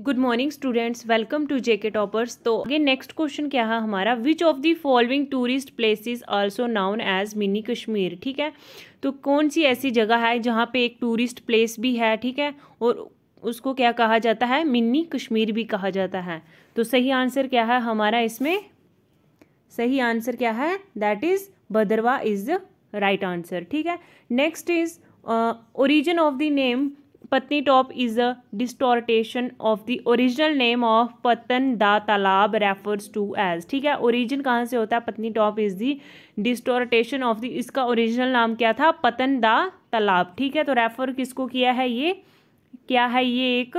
Good morning students welcome to JK toppers तो आगे next question क्या है हमारा which of the following tourist places also known as mini Kashmir ठीक है तो कौन सी ऐसी जगह है जहाँ पे एक टूरिस्ट प्लेस भी है ठीक है और उसको क्या कहा जाता है मिनी कश्मीर भी कहा जाता है तो सही आंसर क्या है हमारा इसमें सही आंसर क्या है that is Bhadarwah is the right answer ठीक है next is origin of the name top is a distortion of the original name of Patan da Talab refers to as ठीक है ओरिजिन कहाँ से होता है top is the distortion of the इसका original नाम क्या था Patan da Talab ठीक है तो रेफर किसको किया है ये क्या है ये एक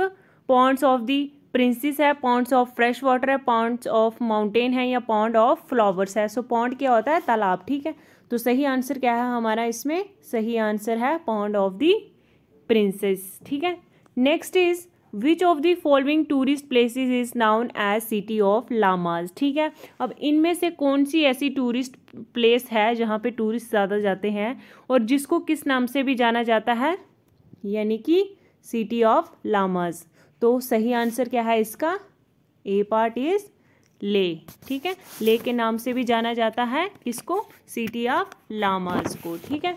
पॉन्ड्स ऑफ द प्रिंसिस है पॉन्ड्स ऑफ फ्रेश वाटर है पॉन्ड्स ऑफ माउंटेन है या पॉन्ड ऑफ फ्लावर्स है सो so, पॉन्ड क्या होता है तालाब ठीक है तो सही आंसर क्या है हमारा इसमें सही आंसर है पॉन्ड ऑफ दी प्रिंसेस ठीक है next is which of the following tourist places is known as city of lamas ठीक है अब इनमें से कौन सी ऐसी टूरिस्ट प्लेस है जहाँ पे टूरिस्ट ज़्यादा जाते हैं और जिसको किस नाम से भी जाना जाता है यानी कि सिटी ऑफ लामाज तो सही आंसर क्या है इसका ए पार्ट इज ले ठीक है ले के नाम से भी जाना जाता है किसको सिटी ऑफ लामाज को ठीक है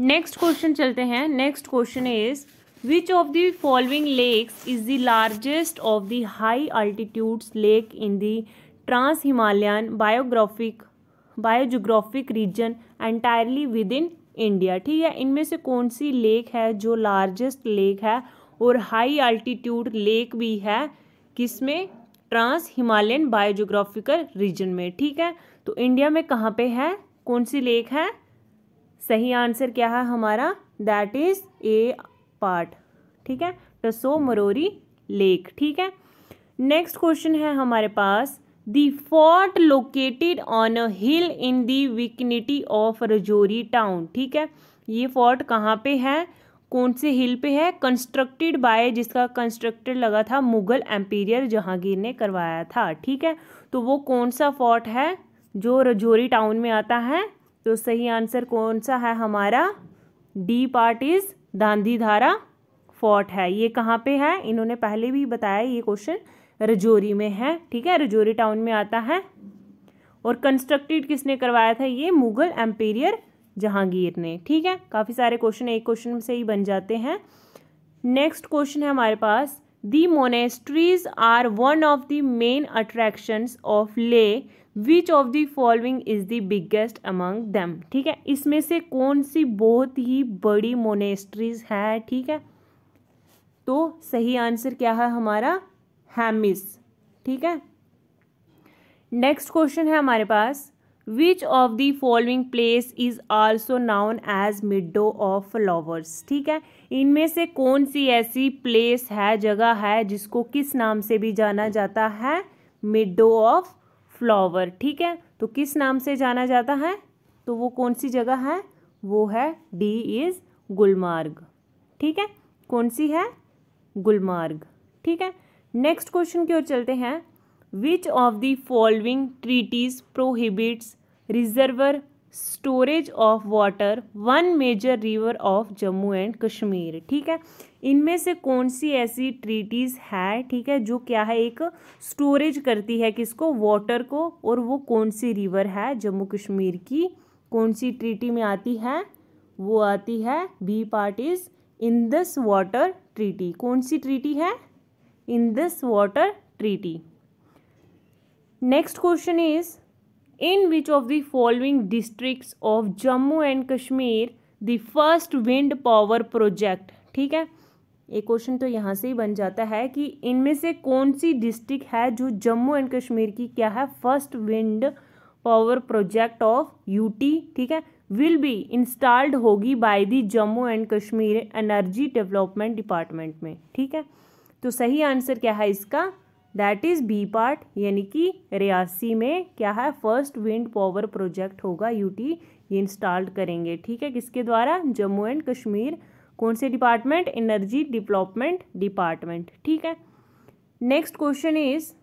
नेक्स्ट क्वेश्चन चलते हैं next question is which of the following lakes is the largest of the high altitudes lake in the trans Himalayan biographic biogeographic region entirely within India ठीक है इनमें से कौन सी लेक है जो लार्जेस्ट लेक है और हाई अल्टीट्यूड लेक भी है किसमें ट्रांस हिमालयन बायोजोग्राफिकल रीजन में ठीक है तो इंडिया में कहाँ पे है कौन सी लेक है सही आंसर क्या है हमारा दैट इज ए पार्ट ठीक है तो मरोरी लेक ठीक है नेक्स्ट क्वेश्चन है हमारे पास the fort located on a hill in the vicinity of Rajouri town ठीक है ये फोर्ट कहाँ पे है कौन से हिल पे है कंस्ट्रक्टेड बाय जिसका कंस्ट्रक्टर लगा था मुगल एम्पीरियर जहांगीर ने करवाया था ठीक है तो वो कौन सा फोर्ट है जो रजौरी टाउन में आता है तो सही आंसर कौन सा है हमारा डी पार्ट इज दांधी धारा फोर्ट है ये कहाँ पे है इन्होंने पहले भी बताया ये क्वेश्चन रजौरी में है ठीक है रजौरी टाउन में आता है और कंस्ट्रक्टेड किसने करवाया था ये मुगल एम्पेरियर जहांगीर ने ठीक है काफ़ी सारे क्वेश्चन एक क्वेश्चन से ही बन जाते हैं नेक्स्ट क्वेश्चन है हमारे पास The monasteries are one of the main attractions of Leh. Which of the following is the biggest among them? ठीक है इसमें से कौन सी बहुत ही बड़ी मोनेस्ट्रीज है ठीक है तो सही आंसर क्या है हमारा हैमिस ठीक है नेक्स्ट क्वेश्चन है हमारे पास which of the following place is also known as meadow of flowers ठीक है इनमें से कौन सी ऐसी प्लेस है जगह है जिसको किस नाम से भी जाना जाता है मिडो ऑफ फ्लावर ठीक है तो किस नाम से जाना जाता है तो वो कौन सी जगह है वो है डी इज़ गुलमार्ग ठीक है कौन सी है गुलमार्ग ठीक है नेक्स्ट क्वेश्चन की ओर चलते हैं which of the following treaties prohibits reservoir storage of water one major river of Jammu and Kashmir ठीक है इनमें से कौन सी ऐसी ट्रीटीज़ है ठीक है जो क्या है एक स्टोरेज करती है किसको वाटर को और वो कौन सी रिवर है जम्मू कश्मीर की कौन सी ट्रीटी में आती है वो आती है B part is Indus water treaty कौन सी ट्रीटी है Indus water treaty next question is in which of the following districts of Jammu and Kashmir the first wind power project ठीक है ये क्वेश्चन तो यहाँ से ही बन जाता है कि इनमें से कौन सी डिस्ट्रिक्ट है जो जम्मू एंड कश्मीर की क्या है first wind power project of UT ठीक है विल बी इंस्टॉल्ड होगी by the Jammu and Kashmir energy development department में ठीक है तो सही आंसर क्या है इसका दैट इज़ बी पार्ट यानी कि रियासी में क्या है फर्स्ट विंड पावर प्रोजेक्ट होगा यूटी ये इंस्टॉल्ड करेंगे ठीक है किसके द्वारा जम्मू एंड कश्मीर कौन से डिपार्टमेंट एनर्जी डिवलपमेंट डिपार्टमेंट ठीक है next question is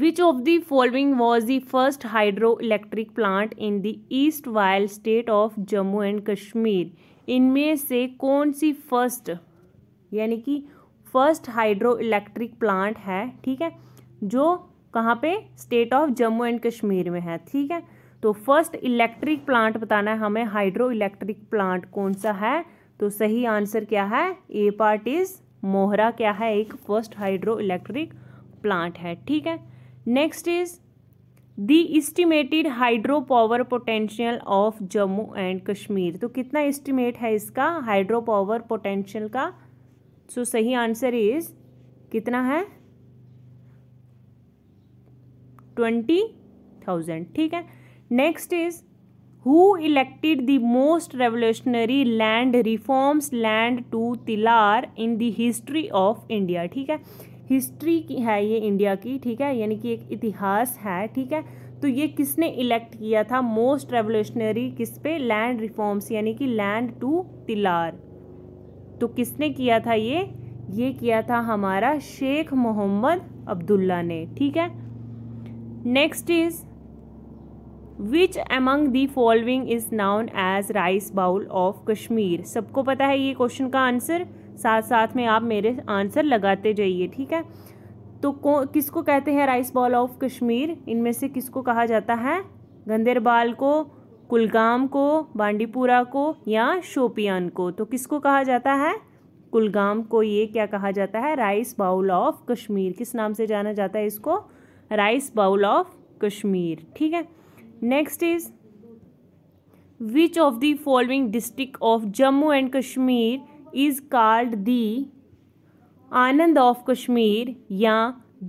which of the following was the first hydro electric plant in the erstwhile state of Jammu and Kashmir इनमें से कौन सी फर्स्ट यानी कि फर्स्ट हाइड्रो इलेक्ट्रिक प्लांट है ठीक है जो कहाँ पे state of Jammu and Kashmir में है ठीक है तो फर्स्ट इलेक्ट्रिक प्लांट बताना है हमें हाइड्रो इलेक्ट्रिक प्लांट कौन सा है तो सही आंसर क्या है ए पार्ट इज मोहरा क्या है एक फर्स्ट हाइड्रो इलेक्ट्रिक प्लांट है ठीक है next is the estimated hydro power potential of Jammu and Kashmir तो कितना इस्टीमेट है इसका हाइड्रो पावर पोटेंशियल का सो so, सही आंसर इज कितना है ट्वेंटी थाउजेंड ठीक है next is who elected the most revolutionary land reforms land to tiller in the history of India ठीक है हिस्ट्री की है ये इंडिया की ठीक है यानी कि एक इतिहास है ठीक है तो ये किसने इलेक्ट किया था मोस्ट रेवोल्यूशनरी किस पे लैंड रिफॉर्म्स यानी कि लैंड टू तिलार तो किसने किया था ये ये किया था हमारा शेख मोहम्मद अब्दुल्ला ने ठीक है next is which among the following is known as rice bowl of Kashmir सबको पता है ये क्वेश्चन का आंसर साथ साथ में आप मेरे आंसर लगाते जाइए ठीक है तो को किसको कहते हैं राइस बाउल ऑफ कश्मीर इनमें से किसको कहा जाता है गंदेरबाल को कुलगाम को बांडीपुरा को या शोपियान को तो किसको कहा जाता है कुलगाम को ये क्या कहा जाता है राइस बाउल ऑफ कश्मीर किस नाम से जाना जाता है इसको राइस बाउल ऑफ कश्मीर ठीक है next is which of the following district of Jammu and Kashmir is called the Anand of Kashmir या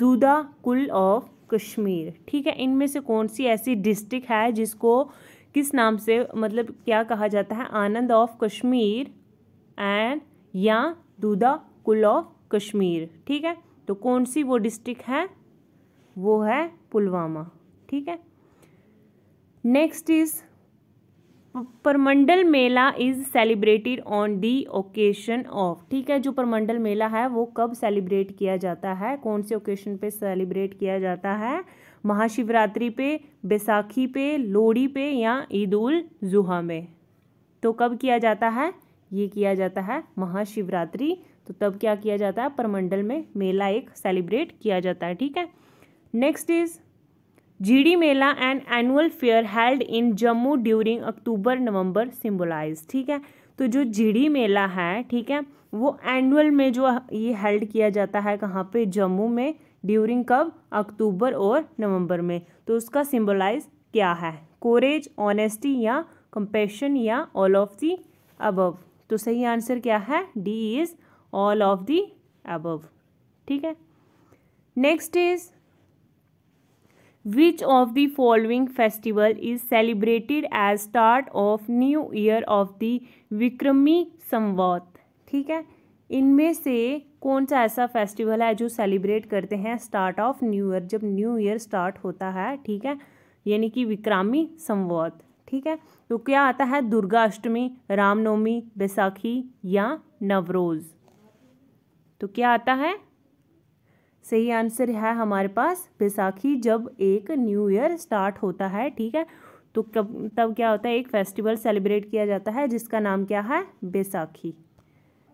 दूधा कुल ऑफ कश्मीर ठीक है इनमें से कौन सी ऐसी डिस्ट्रिक्ट है जिसको किस नाम से मतलब क्या कहा जाता है आनंद ऑफ कश्मीर एंड या दूधा कुल ऑफ कश्मीर ठीक है तो कौन सी वो डिस्ट्रिक्ट है वो है पुलवामा ठीक है next is Purmandal mela is celebrated on the occasion of ठीक है जो परमंडल मेला है वो कब सेलिब्रेट किया जाता है कौन से ओकेशन पे सेलिब्रेट किया जाता है महाशिवरात्रि पे बैसाखी पे लोहड़ी पे या ईद उल जुहा में तो कब किया जाता है ये किया जाता है महाशिवरात्रि तो तब क्या किया जाता है परमंडल में मेला एक सेलिब्रेट किया जाता है ठीक है next is Jhiri mela and annual fair held in Jammu during October November symbolise ठीक है तो जो जीडी मेला है ठीक है वो एनुअल में जो ये हेल्ड किया जाता है कहाँ पे जम्मू में ड्यूरिंग कब अक्टूबर और नवंबर में तो उसका सिंबलाइज क्या है कोरेज ऑनेस्टी या कंपेशन या ऑल ऑफ दी अबव तो सही आंसर क्या है D is all of the above ठीक है next is which of the following festival is celebrated as start of new year of the Vikrami Samvat ठीक है इनमें से कौन सा ऐसा फेस्टिवल है जो सेलिब्रेट करते हैं स्टार्ट ऑफ न्यू ईयर जब न्यू ईयर स्टार्ट होता है ठीक है यानी कि विक्रामी संवत ठीक है तो क्या आता है दुर्गा अष्टमी रामनवमी बैसाखी या नवरोज़ तो क्या आता है सही आंसर है हमारे पास बैसाखी जब एक न्यू ईयर स्टार्ट होता है ठीक है तो कब तब क्या होता है एक फेस्टिवल सेलिब्रेट किया जाता है जिसका नाम क्या है Baisakhi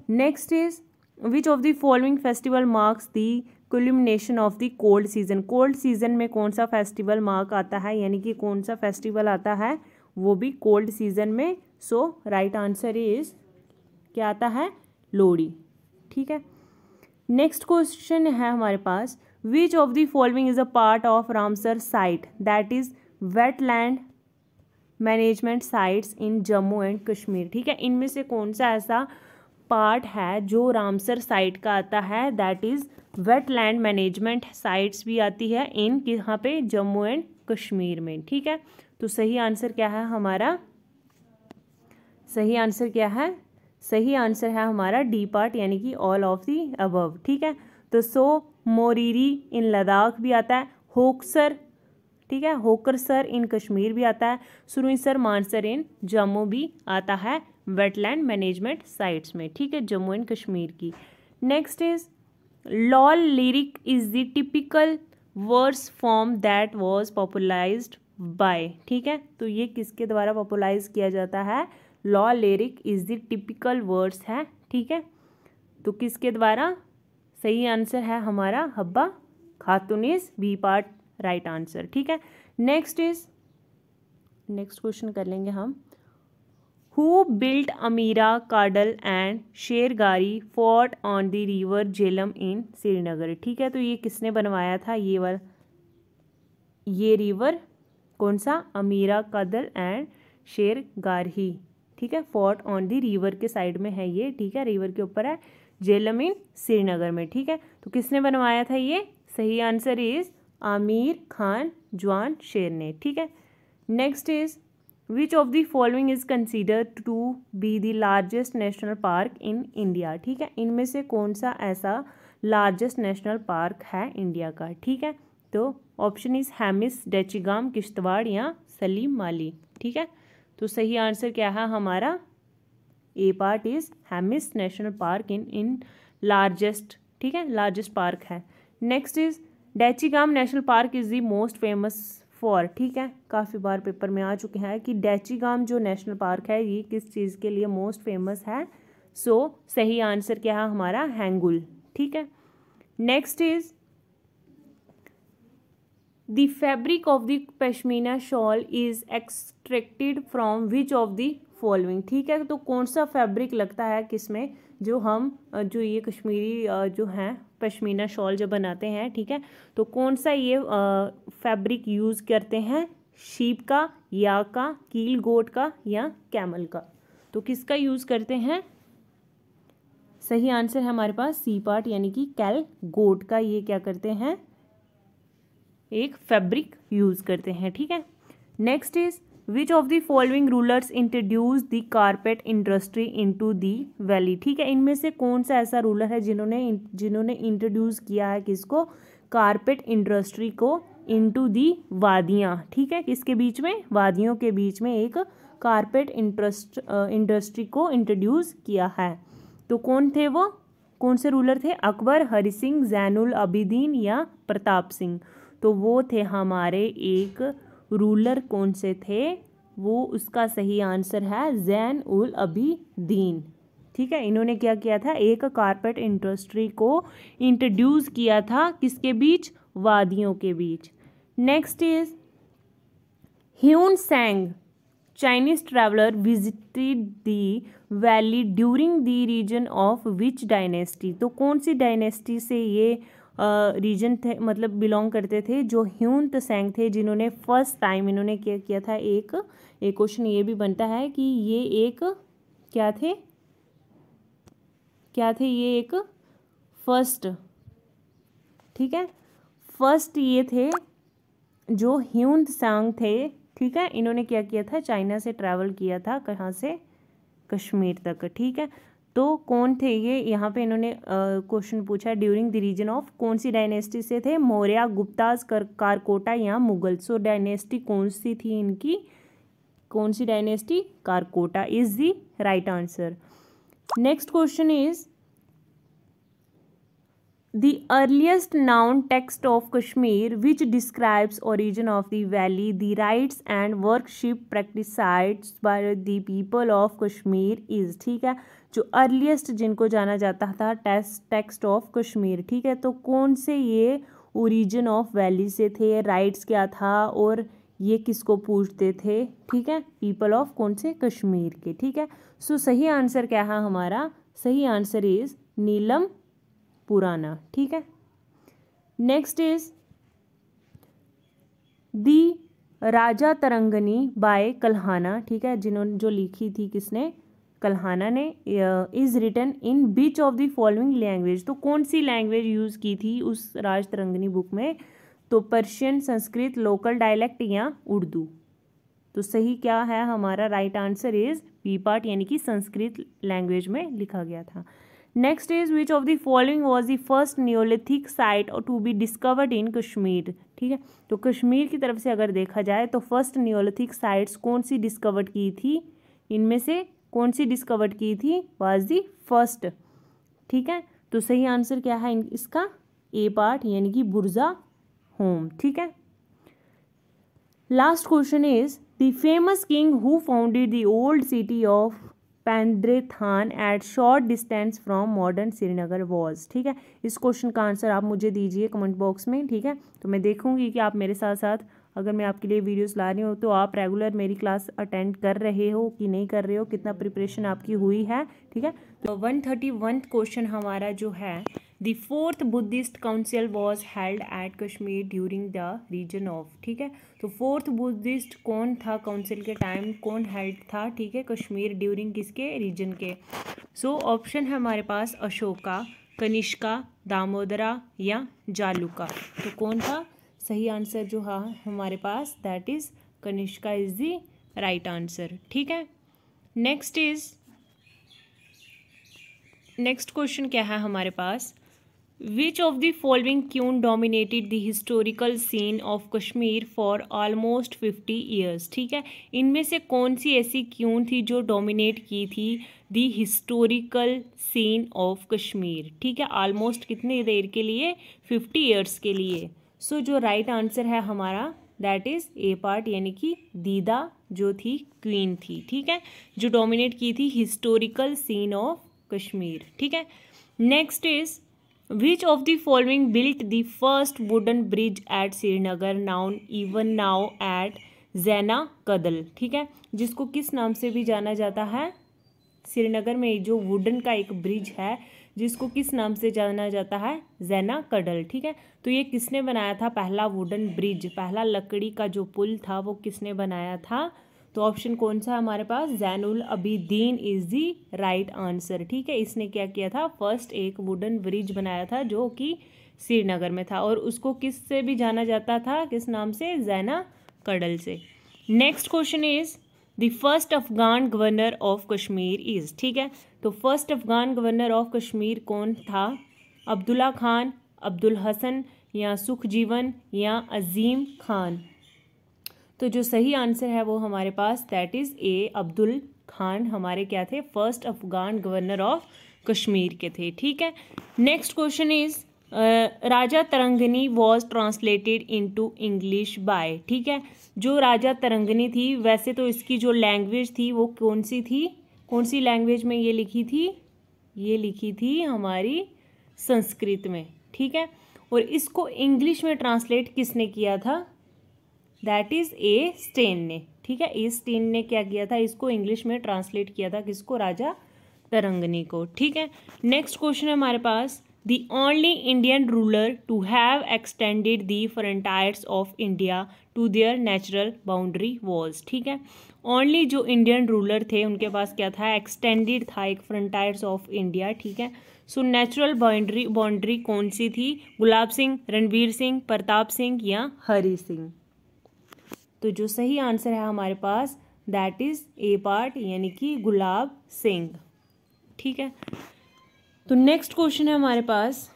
next is which of the following festival marks the culmination of the cold season cold season में कौन सा फेस्टिवल मार्क आता है यानी कि कौन सा फेस्टिवल आता है वो भी कोल्ड सीज़न में सो राइट आंसर इज़ क्या आता है लोहड़ी ठीक है नेक्स्ट क्वेश्चन है हमारे पास which of the following is a part of Ramsar site that is wet land management sites in Jammu and Kashmir ठीक है इनमें से कौन सा ऐसा पार्ट है जो रामसर साइट का आता है that is wetland management sites भी आती है इन यहाँ पे जम्मू एंड कश्मीर में ठीक है तो सही आंसर क्या है हमारा सही आंसर क्या है सही आंसर है हमारा डी पार्ट यानी कि ऑल ऑफ दी अबव ठीक है तो सो मोरीरी इन लद्दाख भी आता है होक्सर ठीक है होकर सर इन कश्मीर भी आता है सुरुईसर मानसर इन जम्मू भी आता है वेटलैंड मैनेजमेंट साइट्स में ठीक है जम्मू एंड कश्मीर की next is Lol lyric is the typical verse form that was popularise by ठीक है तो ये किसके द्वारा पॉपुलाइज किया जाता है Lol lyric is the typical words है ठीक है तो किसके द्वारा सही आंसर है हमारा Habba Khatoon is B part right answer ठीक है नेक्स्ट इज नेक्स्ट क्वेश्चन कर लेंगे हम who built Amira Kadal and Shergarhi fort on the river Jhelum in Srinagar ठीक है तो ये किसने बनवाया था ये वर ये रिवर कौन सा अमीरा कादल एंड शेर गारही ठीक है फोर्ट ऑन दी रिवर के साइड में है ये ठीक है रिवर के ऊपर है जेलम इन श्रीनगर में ठीक है तो किसने बनवाया था ये सही आंसर इज आमिर खान जवान शेर ने ठीक है next is which of the following is consider to be the largest national park in India ठीक है इनमें से कौन सा ऐसा लार्जेस्ट नेशनल पार्क है इंडिया का ठीक है तो ऑप्शन इज हैमिस डेचिगाम किश्तवाड़ या सलीम माली ठीक है तो सही आंसर क्या है हमारा A part is Hemis national park in in largest ठीक है लार्जेस्ट पार्क है next is Dachigam national park is the most famous for ठीक है काफ़ी बार पेपर में आ चुके हैं कि डैचीगाम जो नेशनल पार्क है ये किस चीज़ के लिए मोस्ट फेमस है सो so, सही आंसर क्या है हमारा हैंगुल ठीक है next is the fabric of the pashmina shawl is extracted from which of the following ठीक है तो कौन सा फैब्रिक लगता है किसमें जो हम जो ये कश्मीरी जो हैं पशमीना शॉल जब बनाते हैं ठीक है तो कौन सा ये फैब्रिक यूज़ करते हैं शीप का या का कील गोट का या कैमल का तो किसका यूज़ करते हैं सही आंसर है हमारे पास सी पार्ट यानी कि कैल गोट का ये क्या करते हैं एक फैब्रिक यूज़ करते हैं ठीक है next is which of the following rulers introduce the carpet industry to the valley ठीक है इनमें से कौन सा ऐसा रूलर है जिन्होंने जिन्होंने इंट्रोड्यूस किया है किसको कारपेट इंडस्ट्री को टू दी वादियाँ ठीक है किसके बीच में वादियों के बीच में एक कारपेट इंट्रस्ट इंडस्ट्री को इंट्रोड्यूस किया है तो कौन थे वो कौन से रूलर थे अकबर हरि सिंह जैनुल अबिदीन या प्रताप सिंह तो वो थे हमारे एक रूलर कौन से थे वो उसका सही आंसर है जैन उल दीन ठीक है इन्होंने क्या किया था एक कारपेट इंडस्ट्री को इंट्रोड्यूस किया था किसके बीच वादियों के बीच next is Hiuen Tsang Chinese traveller visited the valley during the region of which dynasty तो कौन सी डायनेस्टी से ये रीजन थे मतलब बिलोंग करते थे जो ह्यून तसेंग थे जिन्होंने फर्स्ट टाइम इन्होंने क्या किया था एक एक क्वेश्चन ये भी बनता है कि ये एक क्या थे क्या थे ये एक फर्स्ट ठीक है फर्स्ट ये थे जो ह्यून तसेंग थे ठीक है इन्होंने क्या किया था चाइना से ट्रैवल किया था कहाँ से कश्मीर तक ठीक है तो कौन थे ये यहाँ पे इन्होंने क्वेश्चन पूछा ड्यूरिंग द रीजन ऑफ कौन सी डायनेस्टी से थे मौर्या गुप्ताज कर कारकोटा या मुगल सो डायनेस्टी कौन सी थी इनकी कौन सी dynasty Karkota is the right answer next question is the earliest known text of Kashmir which describes origin of the valley, the rites and worship practiced by the people of Kashmir is ठीक है जो earliest जिनको जाना जाता था test text of Kashmir ठीक है तो कौन से ये ओरिजिन ऑफ वैली से थे राइट्स क्या था और ये किसको पूछते थे ठीक है पीपल ऑफ कौन से कश्मीर के ठीक है सो so, सही आंसर क्या है हमारा सही आंसर इज़ नीलम पुराना ठीक है next is the Raja Tarangini by Kalhana ठीक है जिन्होंने जो लिखी थी किसने कल्हाना ने is written in which of the following language तो कौन सी लैंग्वेज यूज़ की थी उस राज तरंगनी बुक में तो पर्शियन संस्कृत लोकल डायलैक्ट या उर्दू तो सही क्या है हमारा right answer is B part यानी कि संस्कृत लैंग्वेज में लिखा गया था next is which of the following was the first neolithic site और to be discovered in Kashmir ठीक है तो कश्मीर की तरफ से अगर देखा जाए तो फर्स्ट न्योलिथिक साइट्स कौन सी डिस्कवर्ड की थी इनमें से कौन सी डिस्कवर्ड की थी वाज दी फर्स्ट ठीक है तो सही आंसर क्या है इसका ए पार्ट यानी कि बुर्जा होम ठीक है last question is the famous king who founded the old city of Pandrethan at short distance from modern Srinagar was ठीक है इस क्वेश्चन का आंसर आप मुझे दीजिए कमेंट बॉक्स में ठीक है तो मैं देखूंगी कि आप मेरे साथ साथ अगर मैं आपके लिए वीडियोस ला रही हूँ तो आप रेगुलर मेरी क्लास अटेंड कर रहे हो कि नहीं कर रहे हो कितना प्रिपरेशन आपकी हुई है ठीक है तो वन थर्टी वन क्वेश्चन हमारा जो है the fourth Buddhist council was held at Kashmir during the region of ठीक है तो फोर्थ बुद्धिस्ट कौन था काउंसिल के टाइम कौन हेल्ड था ठीक है कश्मीर ड्यूरिंग किसके रीजन के सो so, ऑप्शन है हमारे पास अशोका कनिष्का दामोदरा या जालुका तो कौन था सही आंसर जो है हाँ हमारे पास that is Kanishka is the right answer ठीक है नेक्स्ट इज़ नेक्स्ट क्वेश्चन क्या है हमारे पास which of the following tune dominated the historical scene of Kashmir for almost 50 years? ठीक है इनमें से कौन सी ऐसी क्यून थी जो डोमिनेट की थी the historical scene of Kashmir ठीक है आलमोस्ट कितने देर के लिए फिफ्टी ईयर्स के लिए सो so, जो राइट right आंसर है हमारा दैट इज़ ए पार्ट यानी कि दीदा जो थी क्वीन थी ठीक है जो डोमिनेट की थी हिस्टोरिकल सीन ऑफ कश्मीर ठीक है next is which of the following built the first wooden bridge at Srinagar known even now at Zaina Kadal ठीक है जिसको किस नाम से भी जाना जाता है श्रीनगर में जो वुडन का एक ब्रिज है जिसको किस नाम से जाना जाता है जैना कडल ठीक है तो ये किसने बनाया था पहला वुडन ब्रिज पहला लकड़ी का जो पुल था वो किसने बनाया था तो ऑप्शन कौन सा हमारे पास Zainul Abidin is the right answer ठीक है इसने क्या किया था फर्स्ट एक वुडन ब्रिज बनाया था जो कि श्रीनगर में था और उसको किस से भी जाना जाता था किस नाम से जैना कडल से next question is the first Afghan governor of Kashmir is ठीक है तो first Afghan governor of Kashmir कौन था अब्दुल्ला खान अब्दुल हसन या सुख जीवन या अजीम खान तो जो सही आंसर है वो हमारे पास that is A Abdul Khan हमारे क्या थे first Afghan governor of Kashmir के थे ठीक है next question is Raja Tarangini was translated into English by ठीक है जो राजा तरंगनी थी वैसे तो इसकी जो लैंग्वेज थी वो कौन सी थी कौन सी लैंग्वेज में ये लिखी थी ये लिखी थी हमारी संस्कृत में ठीक है और इसको इंग्लिश में ट्रांसलेट किसने किया था दैट इज़ ए स्टेन ने ठीक है ए स्टेन ने क्या किया था इसको इंग्लिश में ट्रांसलेट किया था किसको राजा तरंगनी को ठीक है नेक्स्ट क्वेश्चन है हमारे पास the only Indian ruler to have extended the frontiers of India to their natural boundary walls ठीक है ओनली जो इंडियन रूलर थे उनके पास क्या था एक्सटेंडेड था एक फ्रंटायर्स ऑफ इंडिया ठीक है सो नेचुरल बाउंड्री बाउंड्री कौन सी थी गुलाब सिंह रणवीर सिंह प्रताप सिंह या हरी सिंह तो जो सही आंसर है हमारे पास दैट इज़ ए पार्ट यानी कि गुलाब सिंह ठीक है तो नेक्स्ट क्वेश्चन है हमारे पास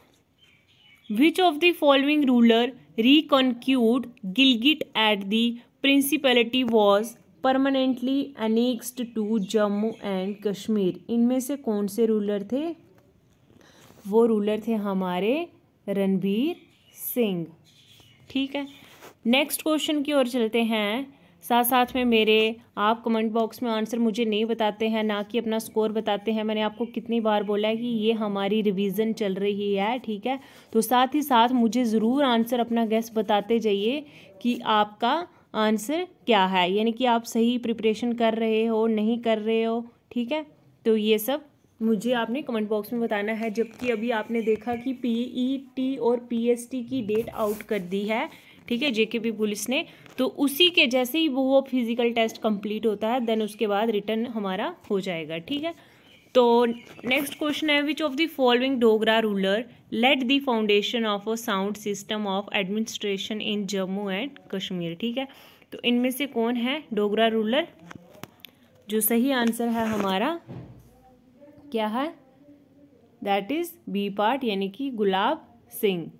which of the following ruler reconquered Gilgit at the principality was permanently annexed to Jammu and Kashmir इनमें से कौन से रूलर थे वो रूलर थे हमारे रणबीर सिंह ठीक है नेक्स्ट क्वेश्चन की ओर चलते हैं साथ साथ में मेरे आप कमेंट बॉक्स में आंसर मुझे नहीं बताते हैं ना कि अपना स्कोर बताते हैं मैंने आपको कितनी बार बोला है कि ये हमारी रिवीजन चल रही है ठीक है तो साथ ही साथ मुझे ज़रूर आंसर अपना गैस बताते जाइए कि आपका आंसर क्या है यानी कि आप सही प्रिपरेशन कर रहे हो नहीं कर रहे हो ठीक है तो ये सब मुझे आपने कमेंट बॉक्स में बताना है जबकि अभी आपने देखा कि पी ई टी और पी एस टी की डेट आउट कर दी है ठीक है पी पुलिस ने तो उसी के जैसे ही वो फिजिकल टेस्ट कंप्लीट होता है देन उसके बाद रिटर्न हमारा हो जाएगा ठीक है तो नेक्स्ट क्वेश्चन है which of the following Dogra ruler laid the foundation of a sound system of administration in Jammu and Kashmir ठीक है तो इनमें से कौन है डोगरा रूलर जो सही आंसर है हमारा क्या है दैट इज़ बी पार्ट यानी कि गुलाब सिंह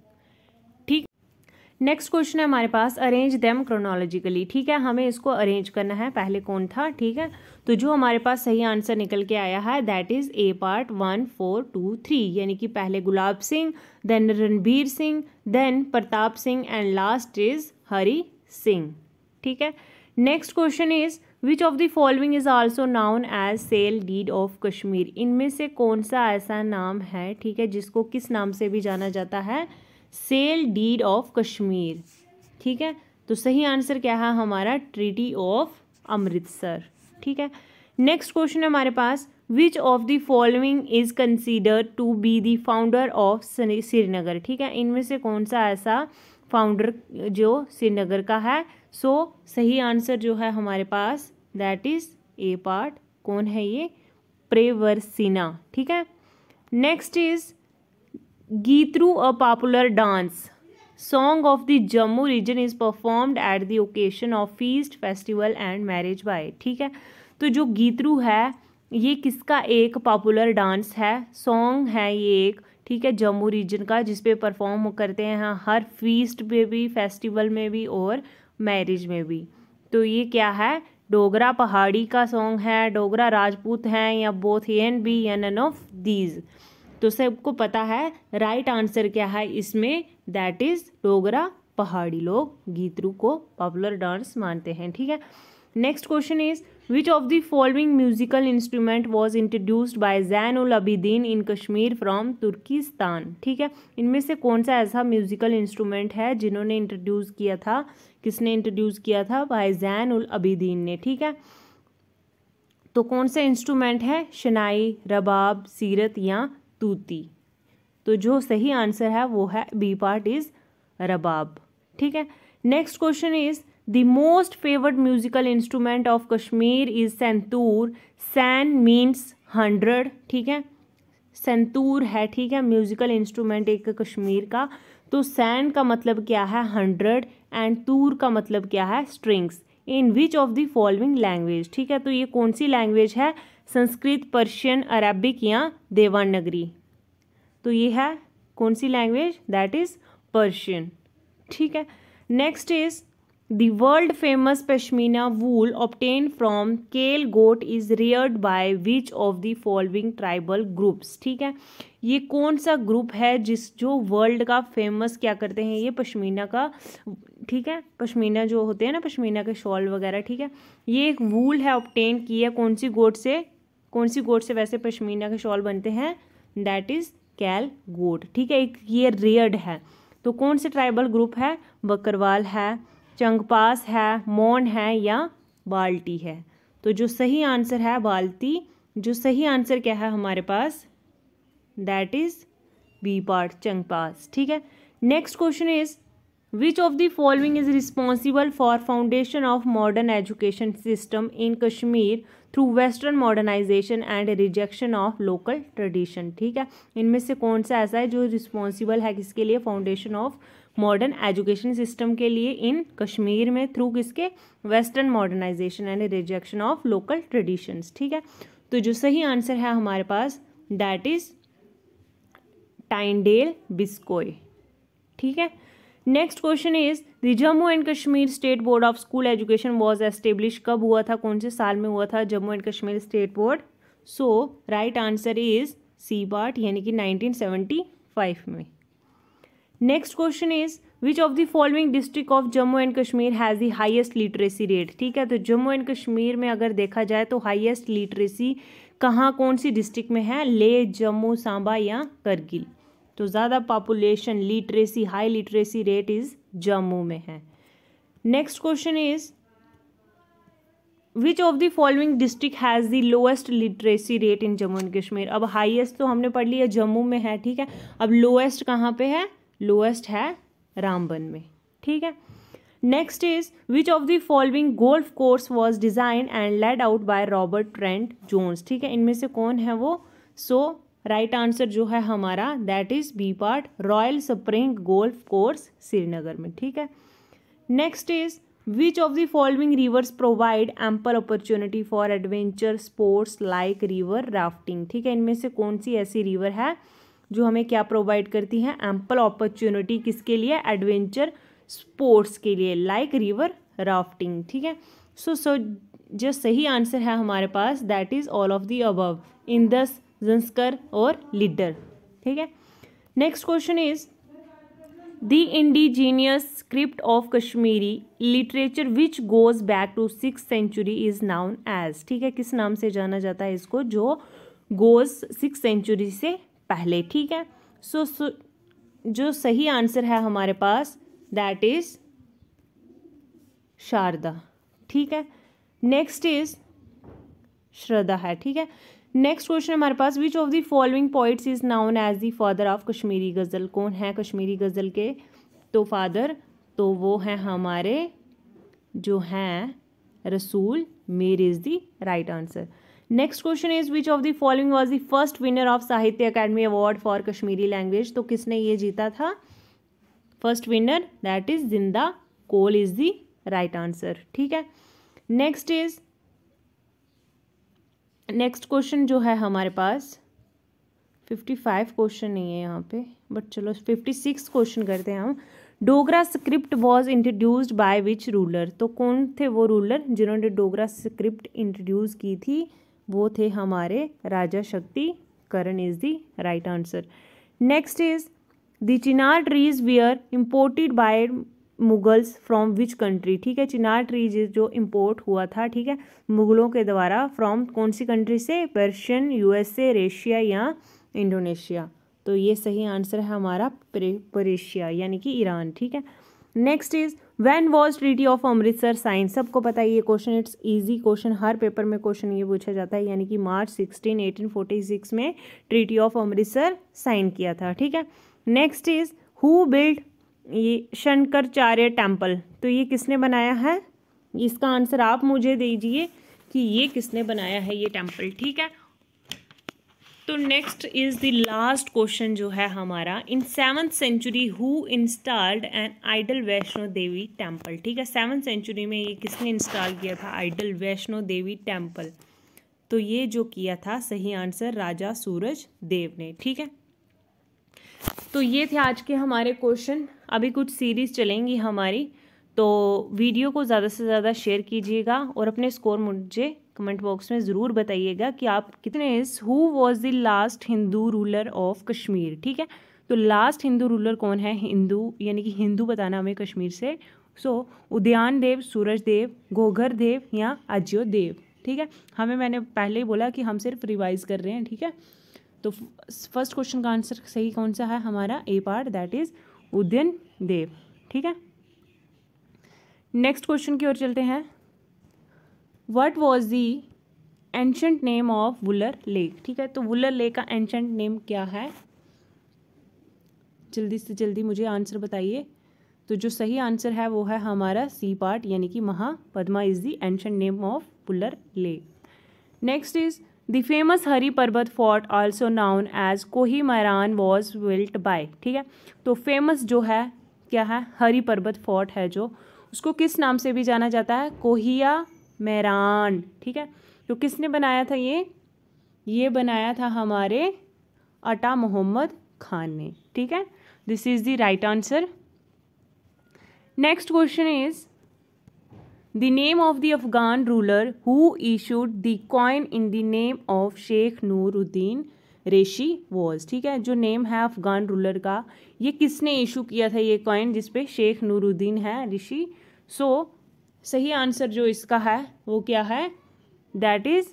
नेक्स्ट क्वेश्चन है हमारे पास अरेंज देम क्रोनोलॉजिकली ठीक है हमें इसको अरेंज करना है पहले कौन था ठीक है तो जो हमारे पास सही आंसर निकल के आया है that is A part one four two three यानी कि पहले Gulab Singh then Ranbir Singh then Pratap Singh and last is Hari Singh ठीक है next question is which of the following is also known as sale deed of Kashmir इनमें से कौन सा ऐसा नाम है ठीक है जिसको किस नाम से भी जाना जाता है सेल डीड ऑफ कश्मीर ठीक है तो सही आंसर क्या है हमारा ट्रीटी ऑफ अमृतसर ठीक है नेक्स्ट क्वेश्चन हमारे पास which of the following is consider to be the founder of Srinagar ठीक है इनमें से कौन सा ऐसा फाउंडर जो श्रीनगर का है सो so, सही आंसर जो है हमारे पास दैट इज ए पार्ट कौन है ये प्रेवरसिना ठीक है next is Geetru a popular dance song of the Jammu region is performed at the occasion of feast festival and marriage by ठीक है तो जो गीतरू है ये किसका एक पॉपुलर डांस है सॉन्ग है ये एक ठीक है जम्मू रीजन का जिसपे परफॉर्म करते हैं हाँ, हर फीस्ट में भी फेस्टिवल में भी और मैरिज में भी तो ये क्या है डोगरा पहाड़ी का सॉन्ग है डोगरा राजपूत हैं या both and B none of these तो सबको पता है राइट आंसर क्या है इसमें दैट इज़ डोगरा पहाड़ी लोग गीतरू को पॉपुलर डांस मानते हैं ठीक है next question is which of the following musical instrument was introduced by Zain ul Abidin in Kashmir from Turkistan ठीक है इनमें से कौन सा ऐसा म्यूजिकल इंस्ट्रूमेंट है जिन्होंने इंट्रोड्यूस किया था किसने इंट्रोड्यूस किया था बाय जैन उल अबिदीन ने ठीक है तो कौन सा इंस्ट्रूमेंट है शनाई रबाब सीरत या तूती तो जो सही आंसर है वो है बी पार्ट इज रबाब ठीक है next question is the most favoured musical instrument of Kashmir is santoor सैन मीन्स हंड्रेड ठीक है सेंतूर है ठीक है म्यूजिकल इंस्ट्रूमेंट एक कश्मीर का तो सैन का मतलब क्या है हंड्रेड एंड तूर का मतलब क्या है strings in which of the following language ठीक है तो ये कौन सी लैंग्वेज है संस्कृत पर्शियन अरबिक या देवानगरी तो ये है कौन सी लैंग्वेज दैट इज़ पर्शियन ठीक है next is the world famous pashmina wool obtained from kel goat is reared by which of the following tribal groups ठीक है ये कौन सा ग्रुप है जिस जो वर्ल्ड का फेमस क्या करते हैं ये पश्मीना का ठीक है पश्मीना जो होते हैं ना पश्मीना के शॉल वगैरह ठीक है ये एक वूल है ऑप्टेन की है कौन सी गोट से कौन सी गोट से वैसे पश्मीना के शॉल बनते हैं दैट इज़ कैल गोट ठीक है एक ये रेयर्ड है तो कौन से ट्राइबल ग्रुप है बकरवाल है चंगपास है मोन है या बाल्टी है तो जो सही आंसर है बाल्टी जो सही आंसर क्या है हमारे पास that is B part Changpas ठीक है next question is which of the following is responsible for foundation of modern education system in Kashmir through western modernisation and rejection of local tradition ठीक है इनमें से कौन सा ऐसा है जो रिस्पॉन्सिबल है किसके लिए foundation of modern education system के लिए इन कश्मीर में थ्रू किसके western modernisation and rejection of local traditions ठीक है तो जो सही आंसर है हमारे पास दैट इज़ टाइंडेल बिस्कोय ठीक है next question is the Jammu and Kashmir state board of school education was establish कब हुआ था कौन से साल में हुआ था Jammu and Kashmir state board so right answer is C part यानी कि 1975 में next question is which of the following district of Jammu and Kashmir has the highest literacy rate ठीक है तो जम्मू एंड कश्मीर में अगर देखा जाए तो हाइएस्ट लिटरेसी कहाँ कौन सी डिस्ट्रिक्ट में है ले जम्मू सांबा या करगिल तो ज़्यादा population literacy high literacy rate is Jammu में है next question is which of the following district has the lowest literacy rate in Jammu and Kashmir अब हाइएस्ट तो हमने पढ़ लिया जम्मू में है ठीक है अब लोएस्ट कहाँ पे है लोएस्ट है रामबन में ठीक है next is which of the following golf course was design and laid out by Robert Trent Jones ठीक है इनमें से कौन है वो सो so, राइट आंसर जो है हमारा that is B part Royal Spring Golf Course Srinagar में ठीक है next is which of the following rivers provide ample opportunity for adventure sports like river rafting ठीक है इनमें से कौन सी ऐसी रिवर है जो हमें क्या प्रोवाइड करती है एम्पल अपॉर्चुनिटी किसके लिए एडवेंचर स्पोर्ट्स के लिए लाइक रिवर राफ्टिंग ठीक है सो सो जो सही आंसर है हमारे पास that is all of the above in this Zanskar और लीडर ठीक है next question is the indigenous script of Kashmiri literature which goes back to six century is known as ठीक है किस नाम से जाना जाता है इसको जो गोज सिक्स सेंचुरी से पहले ठीक है सो so, so, जो सही आंसर है हमारे पास दैट इज शारदा ठीक है नेक्स्ट इज श्रद्धा है ठीक है नेक्स्ट क्वेश्चन हमारे पास which of the following points is known as the father of Kashmiri ghazal कौन है कश्मीरी गज़ल के तो फादर तो वो हैं हमारे जो हैं Rasul Mir is the right answer next question is which of the following was the first winner of Sahitya Akademi award for Kashmiri language तो किसने ये जीता था first winner that is Zinda Kaul is the right answer ठीक है नेक्स्ट इज़ नेक्स्ट क्वेश्चन जो है हमारे पास फिफ्टी फाइव क्वेश्चन नहीं है यहाँ पे बट चलो फिफ्टी सिक्स क्वेश्चन करते हैं हम Dogra script was introduced by which ruler तो कौन थे वो रूलर जिन्होंने डोगरा स्क्रिप्ट इंट्रोड्यूस की थी वो थे हमारे Raja Shakti Karan is the right answer next is the chinar trees we are imported by Mughals from which country ठीक है चिनार ट्रीज जो इम्पोर्ट हुआ था ठीक है मुगलों के द्वारा फ्रॉम कौन सी कंट्री से पर्शियन यूएसए रेशिया या इंडोनेशिया तो ये सही आंसर है हमारा परेशिया यानी कि ईरान ठीक है next is when was treaty of Amritsar sign सबको पता है ये क्वेश्चन इट्स इजी क्वेश्चन हर पेपर में क्वेश्चन ये पूछा जाता है यानी कि March sixteen eighteen forty six में ट्रीटी ऑफ अमृतसर साइन किया था ठीक है नेक्स्ट इज हु बिल्ड ये शंकराचार्य टेम्पल तो ये किसने बनाया है इसका आंसर आप मुझे दीजिए कि ये किसने बनाया है ये टेम्पल ठीक है तो next is the last question जो है हमारा in seventh century who installed an idol Vaishno Devi temple ठीक है सेवन्थ सेंचुरी में ये किसने इंस्टॉल किया था आइडल वैष्णो देवी टेम्पल तो ये जो किया था सही आंसर राजा सूरज देव ने ठीक है तो ये थे आज के हमारे क्वेश्चन अभी कुछ सीरीज़ चलेंगी हमारी तो वीडियो को ज़्यादा से ज़्यादा शेयर कीजिएगा और अपने स्कोर मुझे कमेंट बॉक्स में ज़रूर बताइएगा कि आप कितने इस who was the last Hindu ruler of Kashmir ठीक है तो लास्ट हिंदू रूलर कौन है हिंदू यानी कि हिंदू बताना हमें कश्मीर से सो so, उदयान देव सूरज देव गोघर देव या अजयो देव ठीक है हमें मैंने पहले ही बोला कि हम सिर्फ रिवाइज़ कर रहे हैं ठीक है तो फर्स्ट क्वेश्चन का आंसर सही कौन सा है हमारा A part that is Udayan Dev ठीक है नेक्स्ट क्वेश्चन की ओर चलते हैं what was the ancient name of Wular lake ठीक है तो वुलर लेक का एंशंट नेम क्या है जल्दी से जल्दी मुझे आंसर बताइए तो जो सही आंसर है वो है हमारा सी पार्ट यानी कि Mahapadma is the ancient name of Wular lake next is famous Hari Parbat fort also known as कोही मैरान वॉज विल्ट बाय ठीक है तो फेमस जो है क्या है हरी पर्वत फोर्ट है जो उसको किस नाम से भी जाना जाता है कोहिया मैरान ठीक है तो किसने बनाया था ये ये बनाया था हमारे अटा मोहम्मद खान ने ठीक है this is the right answer next question is the name of the Afghan ruler who issued the coin इन the name of sheikh nuruddin Rishi was ठीक है जो नेम है अफगान रूलर का ये किसने इशू किया था ये कॉइन जिसपे शेख नूरुद्दीन है ऋषि सो so, सही आंसर जो इसका है वो क्या है दैट इज़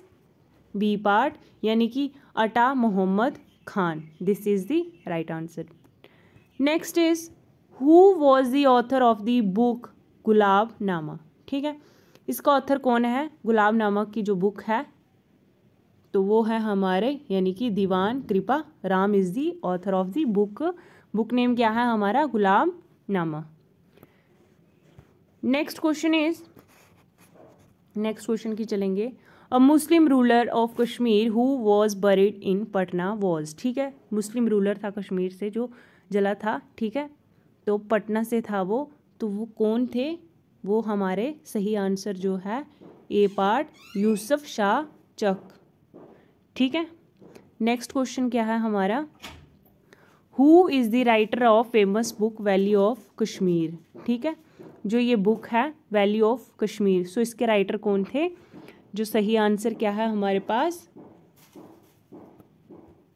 बी पार्ट यानी कि Atta Mohammad Khan this is the right answer next is who was the author of the book Gulab Nama ठीक है इसका ऑथर कौन है गुलाब नामक की जो बुक है तो वो है हमारे यानी कि Diwan Kripa Ram is the author of the book book name क्या है हमारा Gulab Nama next question is next question की चलेंगे a Muslim ruler of Kashmir who was buried in Patna was ठीक है मुस्लिम रूलर था कश्मीर से जो जला था ठीक है तो पटना से था वो तो वो कौन थे वो हमारे सही आंसर जो है ए पार्ट यूसुफ शाह चक ठीक है नेक्स्ट क्वेश्चन क्या है हमारा who is the writer of famous book valley of Kashmir ठीक है जो ये बुक है वैली ऑफ कश्मीर सो इसके राइटर कौन थे जो सही आंसर क्या है हमारे पास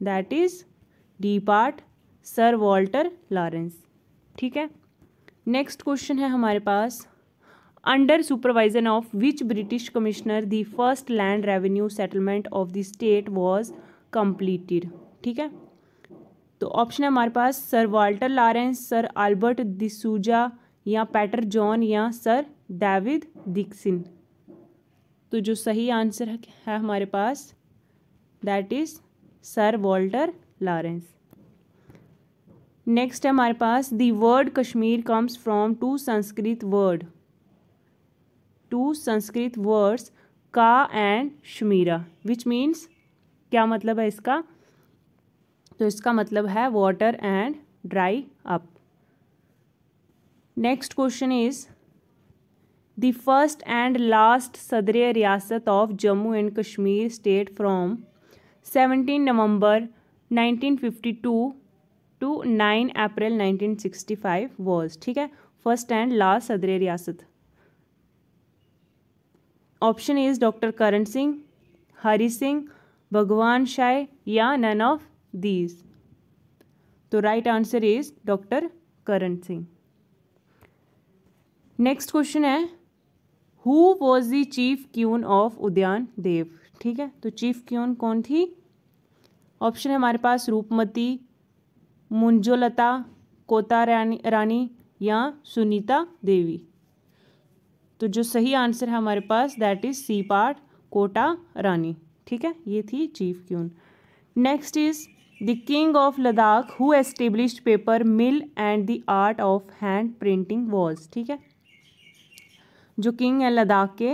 that is D part sir Walter Lawrence ठीक है नेक्स्ट क्वेश्चन है हमारे पास under supervision of which British commissioner the first land revenue settlement of the state was completed ठीक है तो ऑप्शन है हमारे पास sir Walter Lawrence sir Albert D'Souza या पैटर जॉन या सर डेविड डिक्सिन तो जो सही आंसर है हमारे पास that is sir Walter Lawrence next है हमारे पास the word Kashmir comes from two Sanskrit word two Sanskrit words का एंड शमीरा विच मीन्स क्या मतलब है इसका तो इसका मतलब है water and dry up next question is the first and last Sadar Riyasat of Jammu and Kashmir state from 17 November 1952 to 9 April 1965 was ठीक है first and last Sadar Riyasat option is doctor Karan Singh Hari Singh Bhagwan Sahay या नन ऑफ दीज तो right answer is doctor Karan Singh next question है who was the chief queen of Udyan Dev ठीक है तो chief queue कौन थी ऑप्शन है हमारे पास रूपमती मुंजोलता कोता रानी या सुनीता देवी तो जो सही आंसर है हमारे पास that is C part Kota Rani ठीक है ये थी chief queen next is the king of Ladakh who established paper mill and the art of hand printing walls ठीक है जो किंग है लद्दाख के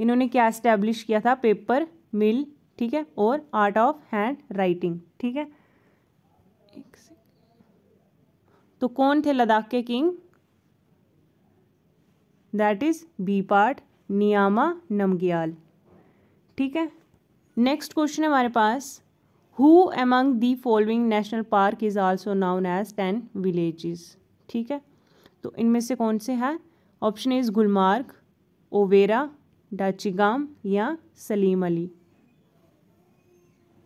इन्होंने क्या एस्टेब्लिश किया था पेपर मिल ठीक है और आर्ट ऑफ हैंड राइटिंग ठीक है तो कौन थे लद्दाख के king that is B part Nyima Namgyal ठीक है नेक्स्ट क्वेश्चन है हमारे पास who among the following national park is also known as ten villages ठीक है तो इनमें से कौन से हैं ऑप्शन इज़ गुलमार्ग ओवेरा डाचीगाम या सलीम अली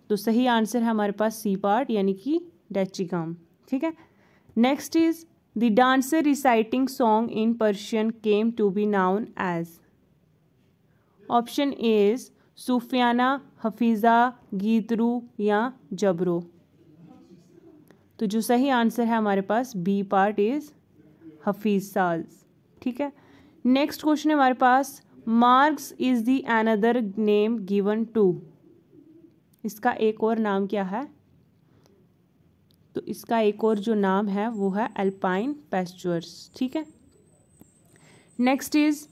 तो सही आंसर है हमारे पास सी पार्ट यानी कि डाचीगाम ठीक है next is The dancer reciting song in Persian came to be known as. Option A is Sufiana Hafiza Geetru या जबरो तो जो सही आंसर है हमारे पास B part is Hafiz Saaz ठीक है नेक्स्ट क्वेश्चन है हमारे पास marks is the another name given to इसका एक और नाम क्या है तो इसका एक और जो नाम है वो है अल्पाइन पेस्चुअर्स ठीक है next is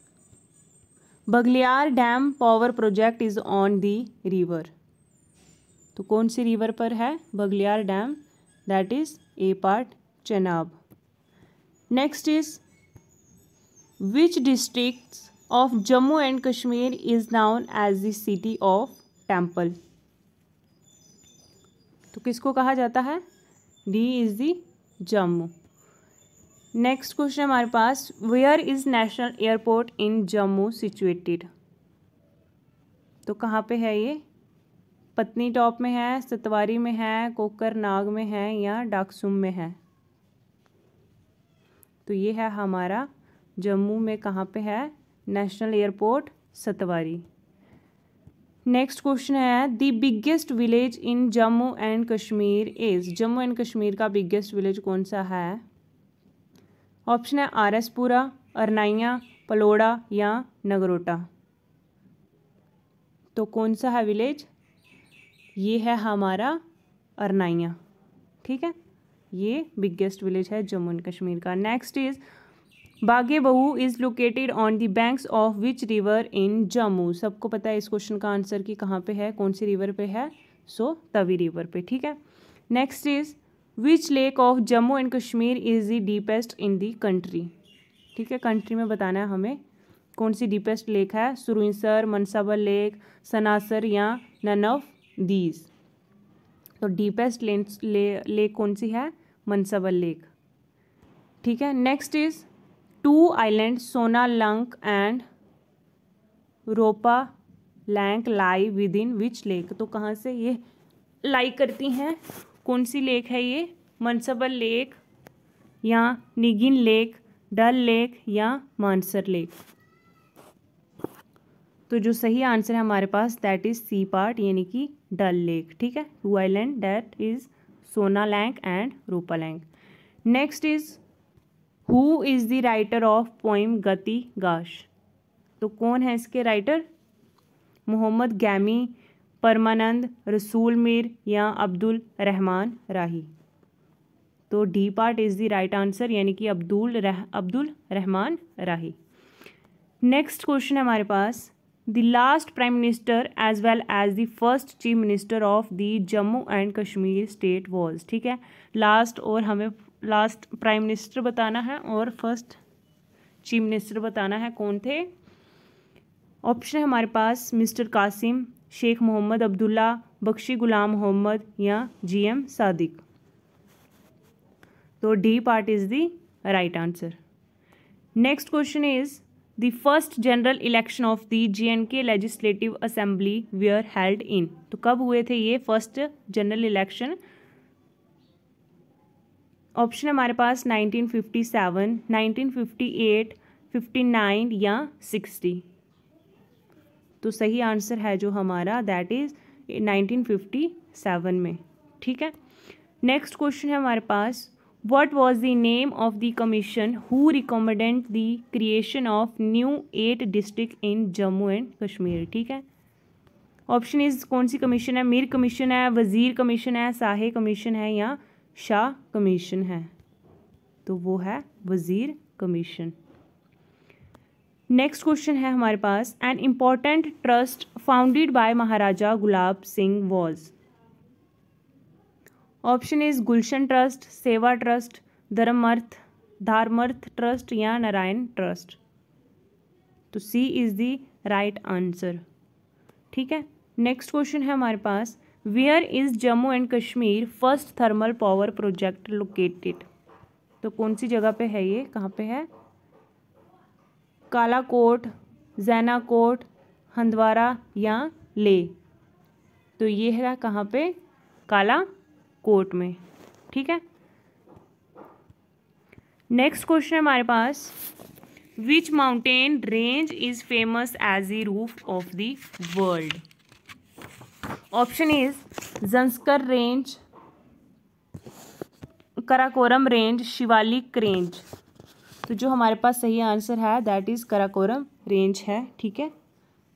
Baglihar dam power project is on the river तो कौन सी रिवर पर है Baglihar dam that is A part Chenab next is which district of Jammu and Kashmir is known as the city of temple तो किसको कहा जाता है D is the Jammu next question हमारे पास where is national airport in Jammu situated तो कहाँ पे है ये पत्नी टॉप में है सतवारी में है कोकर नाग में है या डाकसुम में है तो ये है हमारा जम्मू में कहाँ पे है national airport Satwari next question है the biggest village in Jammu and Kashmir is Jammu and Kashmir का बिगेस्ट विलेज कौन सा है ऑप्शन है आर एस पुरा अरनाइया पलोड़ा या नगरोटा तो कौन सा है विलेज ये है हमारा अरनाइया ठीक है ये बिगेस्ट विलेज है जम्मू एंड कश्मीर का next is Bahu is located on the banks of which river in Jammu सबको पता है इस क्वेश्चन का आंसर कि कहाँ पे है कौन सी रिवर पे है सो so, तवी रिवर पे ठीक है next is which lake of Jammu and Kashmir is the deepest in the country ठीक है कंट्री में बताना है हमें कौन सी डीपेस्ट लेक है सुरुसर मनसावर लेक सनासर या नन ऑफ दीज तो डीपेस्ट ले, लेक कौन सी है मनसावर लेक ठीक है नेक्स्ट इज़ टू आइलैंड सोना लंक and Ropa लैंक lie with in which lake तो कहाँ से ये लाई करती हैं कौन सी लेक है ये मनसबल लेक या निगिन लेक डल लेक या मानसर लेक तो जो सही आंसर है हमारे पास दैट इज़ सी पार्ट यानी कि डल लेक ठीक है टू आइलैंड दैट इज़ सोना Lank and Ropa Lank next is who is the writer of poem Gati Gash तो कौन है इसके राइटर मोहम्मद गैमी परमानंद रसूल मीर या अब्दुल रहमान राही तो D part is the right answer यानी कि अब्दुल रह अब्दुल रहमान राही नेक्स्ट क्वेश्चन है हमारे पास the last prime minister as well as the first chief minister of the Jammu and Kashmir state was ठीक है लास्ट और हमें लास्ट प्राइम मिनिस्टर बताना है और फर्स्ट चीफ मिनिस्टर बताना है कौन थे ऑप्शन हमारे पास मिस्टर कासिम शेख मोहम्मद अब्दुल्ला बख्शी गुलाम मोहम्मद या जीएम सादिक तो D part is the right answer next question is the general election of election of the legislative assembly were held in तो कब हुए थे ये फर्स्ट जनरल इलेक्शन ऑप्शन हमारे पास nineteen nineteen fifty fifty seven eight fifty nine या sixty तो सही आंसर है जो हमारा that is nineteen fifty seven में ठीक है नेक्स्ट क्वेश्चन है हमारे पास what was the name of the commission who recommended the creation of new eight district in Jammu and Kashmir ठीक है ऑप्शन इज कौन सी कमीशन है मीर कमीशन है वजीर कमीशन है साहे कमीशन है या शाह कमीशन है तो वो है वज़ीर कमीशन नेक्स्ट क्वेश्चन है हमारे पास an important trust founded by Maharaja Gulab Singh was option is Gulshan trust Seva trust Dharmarth Dharmarth trust या नारायण ट्रस्ट तो C is the right answer ठीक है नेक्स्ट क्वेश्चन है हमारे पास where is Jammu and Kashmir first thermal power project located तो कौन सी जगह पे है ये कहाँ पे है कालाकोट जैनाकोट हंदवारा या ले तो ये है कहाँ पे काला कोट में ठीक है नेक्स्ट क्वेश्चन है हमारे पास which mountain range is famous as a roof of the world option is Zanskar range Karakoram range Shivalik range तो जो हमारे पास सही आंसर है दैट इज़ कराकोरम रेंज है ठीक है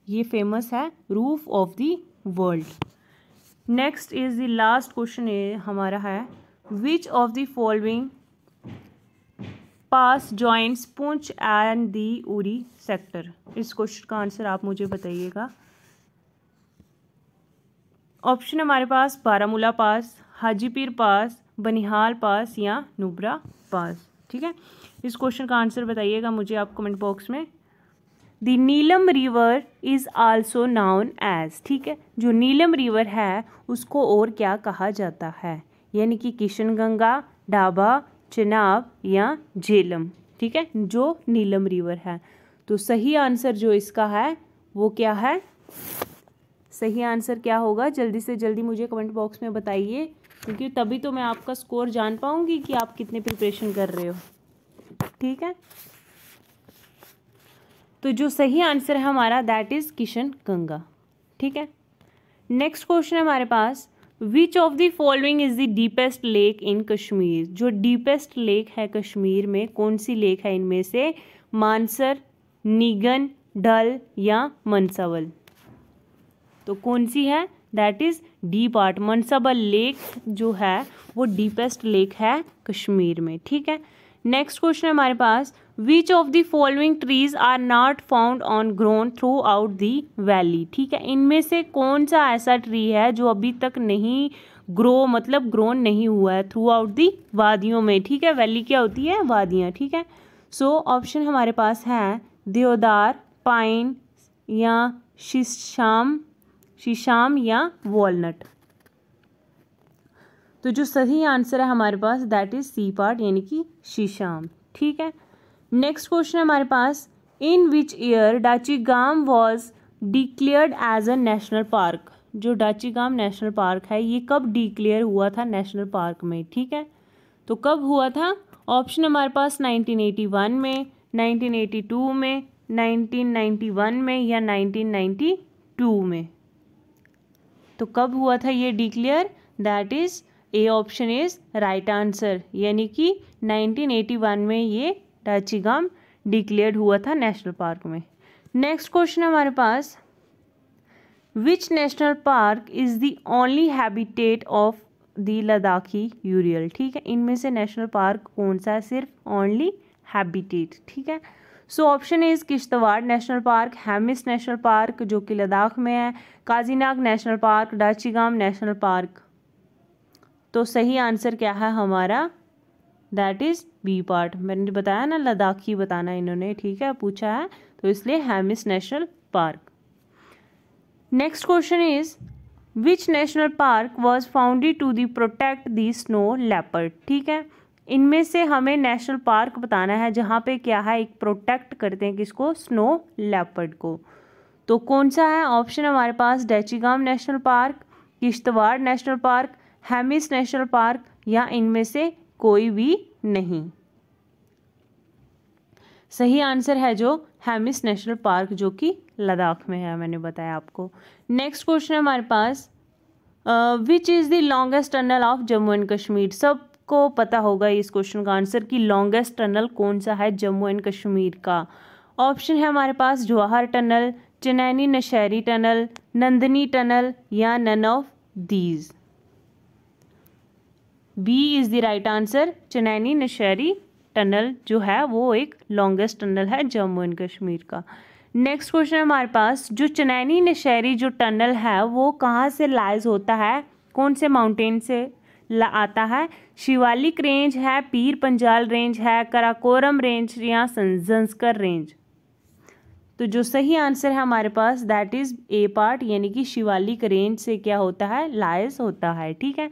ये फेमस है roof of the world next is the last question हमारा है which of the following pass joints Poonch and the Uri sector इस क्वेश्चन का आंसर आप मुझे बताइएगा ऑप्शन हमारे पास बारामूला पास हाजीपीर पास बनिहाल पास या नुब्रा पास ठीक है इस क्वेश्चन का आंसर बताइएगा मुझे आप कमेंट बॉक्स में the Neelum river is also known as ठीक है जो नीलम रिवर है उसको और क्या कहा जाता है यानी कि किशन गंगा डाबा चनाब या झेलम ठीक है जो नीलम रिवर है तो सही आंसर जो इसका है वो क्या है सही आंसर क्या होगा जल्दी से जल्दी मुझे कमेंट बॉक्स में बताइए क्योंकि तभी तो मैं आपका स्कोर जान पाऊंगी कि आप कितने प्रिपरेशन कर रहे हो ठीक है तो जो सही आंसर है हमारा दैट इज़ किशन गंगा ठीक है नेक्स्ट क्वेश्चन है हमारे पास which of the following is the deepest lake in Kashmir जो डीपेस्ट लेक है कश्मीर में कौन सी लेक है इनमें से मानसर नीगन डल या मनसावल तो कौन सी है that is D part Manasbal lake जो है वो डीपेस्ट लेक है कश्मीर में ठीक है नेक्स्ट क्वेश्चन है हमारे पास which of the following trees are not found on grown throughout the valley ठीक है इनमें से कौन सा ऐसा ट्री है जो अभी तक नहीं ग्रो मतलब ग्रोन नहीं हुआ है थ्रू आउट दी वादियों में ठीक है वैली क्या होती है वादियाँ ठीक है सो so, ऑप्शन हमारे पास है देवदार पाइन या शीशाम शीशाम या वॉलनट तो जो सही आंसर है हमारे पास दैट इज सी पार्ट यानी कि शीशाम ठीक है नेक्स्ट क्वेश्चन है हमारे पास in which year Dachigam was declared as a national park जो डाचीगाम नेशनल पार्क है ये कब डिक्लेयर हुआ था नेशनल पार्क में ठीक है तो कब हुआ था ऑप्शन हमारे पास 1981 में 1982 में 1991 में या 1992 में तो कब हुआ था ये declare that is A option is right answer यानी कि 1981 में ये राचीगाम डिक्लेयर हुआ था नेशनल पार्क में नेक्स्ट क्वेश्चन हमारे पास which national park is the only habitat of the Ladakhi urial ठीक है इनमें से नेशनल पार्क कौन सा है सिर्फ ओनली हैबिटेट ठीक है so option is Kishtwar national park Hemis national park जो कि लद्दाख में है Kazinag national park Dachigam national park तो सही आंसर क्या है हमारा दैट इज़ बी पार्ट मैंने बताया ना लद्दाखी बताना इन्होंने ठीक है पूछा है तो इसलिए Hemis national park next question is which national park was founded to the protect the snow leopard ठीक है इनमें से हमें नेशनल पार्क बताना है जहाँ पे क्या है एक प्रोटेक्ट करते हैं किसको स्नो लेपर्ड को तो कौन सा है ऑप्शन हमारे पास Dachigam national park Kishtwar national park Hemis national park या इनमें से कोई भी नहीं सही आंसर है जो हैमिस नेशनल पार्क जो कि लद्दाख में है मैंने बताया आपको नेक्स्ट क्वेश्चन हमारे पास which is the longest tunnel of Jammu and Kashmir सब को पता होगा इस क्वेश्चन का आंसर कि लॉन्गेस्ट टनल कौन सा है जम्मू एंड कश्मीर का ऑप्शन है हमारे पास Jawahar tunnel Chenani Nashri tunnel Nandni tunnel या none of these B is the right answer Chenani Nashri tunnel जो है वो एक लॉन्गेस्ट टनल है जम्मू एंड कश्मीर का नेक्स्ट क्वेश्चन है हमारे पास जो चनैनी नशहरी जो टनल है वो कहाँ से लाइज होता है कौन से माउंटेन से आता है शिवालिक रेंज है पीर पंजाल रेंज है कराकोरम रेंज या संजंस्कर रेंज तो जो सही आंसर है हमारे पास दैट इज़ ए पार्ट यानी कि शिवालिक रेंज से क्या होता है लायस होता है ठीक है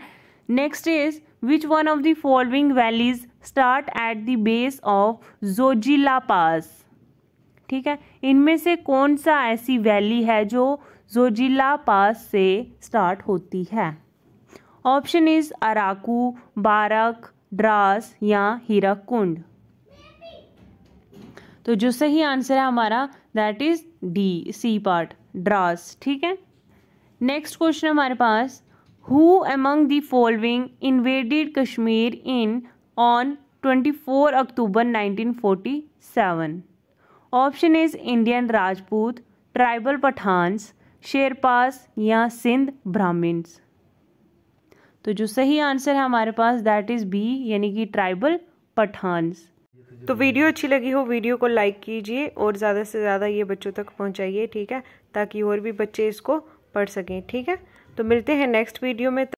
next is which one of the following valleys start at the base of Zojila pass ठीक है इनमें से कौन सा ऐसी वैली है जो जोजिला पास से स्टार्ट होती है ऑप्शन इज अराकू बारक ड्रास या कुंड तो जो सही आंसर है हमारा that is D C part Dras ठीक है नेक्स्ट क्वेश्चन हमारे पास who among the following invaded Kashmir in on 24 October 1947 option is Indian Rajput tribal Pathans Sherpas या सिंध ब्राह्मण्स तो जो सही आंसर है हमारे पास दैट इज़ बी यानी कि ट्राइबल पठान तो वीडियो अच्छी लगी हो वीडियो को लाइक कीजिए और ज़्यादा से ज़्यादा ये बच्चों तक पहुँचाइए ठीक है ताकि और भी बच्चे इसको पढ़ सकें ठीक है तो मिलते हैं नेक्स्ट वीडियो में